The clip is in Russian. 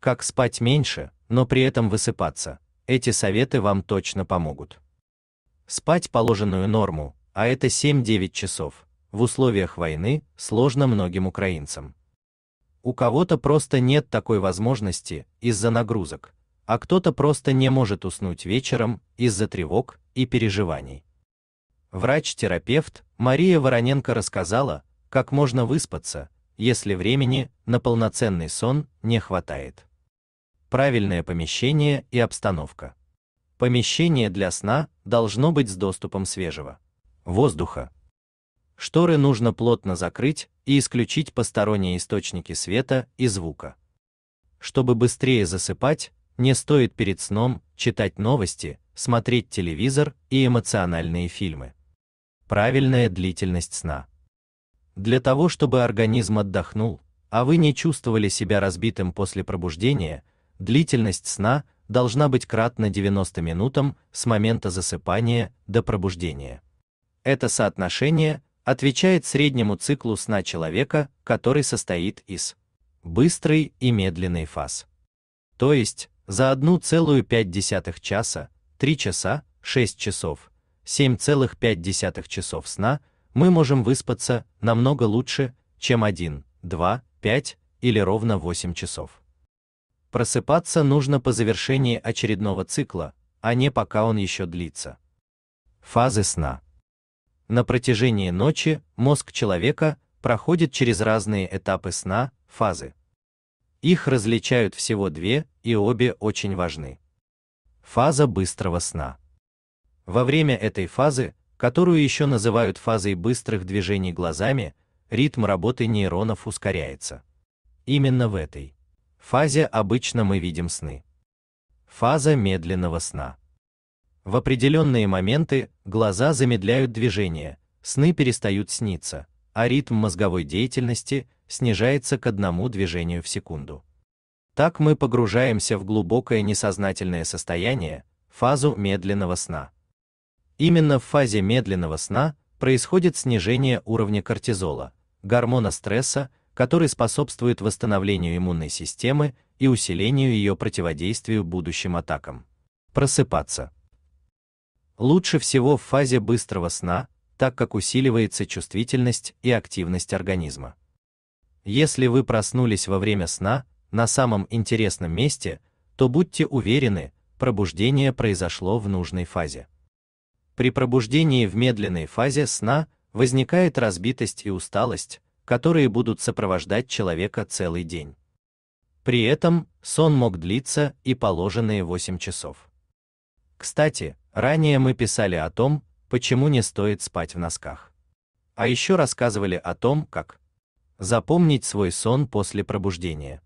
как спать меньше, но при этом высыпаться. Эти советы вам точно помогут. Спать положенную норму, а это 7-9 часов, в условиях войны сложно многим украинцам. У кого-то просто нет такой возможности из-за нагрузок, а кто-то просто не может уснуть вечером из-за тревог и переживаний. Врач-терапевт Мария Вороненко рассказала, как можно выспаться, если времени на полноценный сон не хватает правильное помещение и обстановка. Помещение для сна должно быть с доступом свежего воздуха. Шторы нужно плотно закрыть и исключить посторонние источники света и звука. Чтобы быстрее засыпать, не стоит перед сном читать новости, смотреть телевизор и эмоциональные фильмы. Правильная длительность сна. Для того, чтобы организм отдохнул, а вы не чувствовали себя разбитым после пробуждения, длительность сна должна быть кратна 90 минутам с момента засыпания до пробуждения. Это соотношение отвечает среднему циклу сна человека, который состоит из быстрой и медленной фаз. То есть за 1,5 часа, 3 часа, 6 часов, 7,5 часов сна мы можем выспаться намного лучше, чем 1, 2, 5 или ровно 8 часов. Просыпаться нужно по завершении очередного цикла, а не пока он еще длится. Фазы сна. На протяжении ночи мозг человека проходит через разные этапы сна, фазы. Их различают всего две, и обе очень важны. Фаза быстрого сна. Во время этой фазы, которую еще называют фазой быстрых движений глазами, ритм работы нейронов ускоряется. Именно в этой фазе обычно мы видим сны. Фаза медленного сна. В определенные моменты глаза замедляют движение, сны перестают сниться, а ритм мозговой деятельности снижается к одному движению в секунду. Так мы погружаемся в глубокое несознательное состояние, фазу медленного сна. Именно в фазе медленного сна происходит снижение уровня кортизола, гормона стресса, который способствует восстановлению иммунной системы и усилению ее противодействию будущим атакам. Просыпаться. Лучше всего в фазе быстрого сна, так как усиливается чувствительность и активность организма. Если вы проснулись во время сна, на самом интересном месте, то будьте уверены, пробуждение произошло в нужной фазе. При пробуждении в медленной фазе сна возникает разбитость и усталость, которые будут сопровождать человека целый день. При этом сон мог длиться и положенные 8 часов. Кстати, ранее мы писали о том, почему не стоит спать в носках. А еще рассказывали о том, как запомнить свой сон после пробуждения.